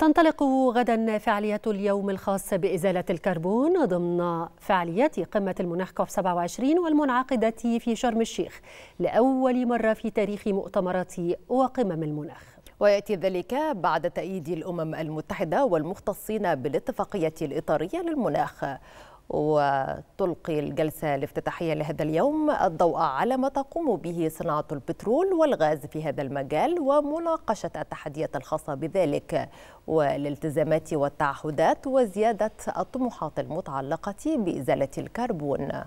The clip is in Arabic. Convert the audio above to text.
تنطلق غدا فعالية اليوم الخاص بإزالة الكربون ضمن فعاليات قمة المناخ كوف 27 والمنعقدة في شرم الشيخ لأول مرة في تاريخ مؤتمرات وقمم المناخ وياتي ذلك بعد تأييد الامم المتحده والمختصين بالاتفاقيه الاطاريه للمناخ وتلقي الجلسة الافتتاحية لهذا اليوم الضوء على ما تقوم به صناعة البترول والغاز في هذا المجال ومناقشة التحديات الخاصة بذلك والالتزامات والتعهدات وزيادة الطموحات المتعلقة بإزالة الكربون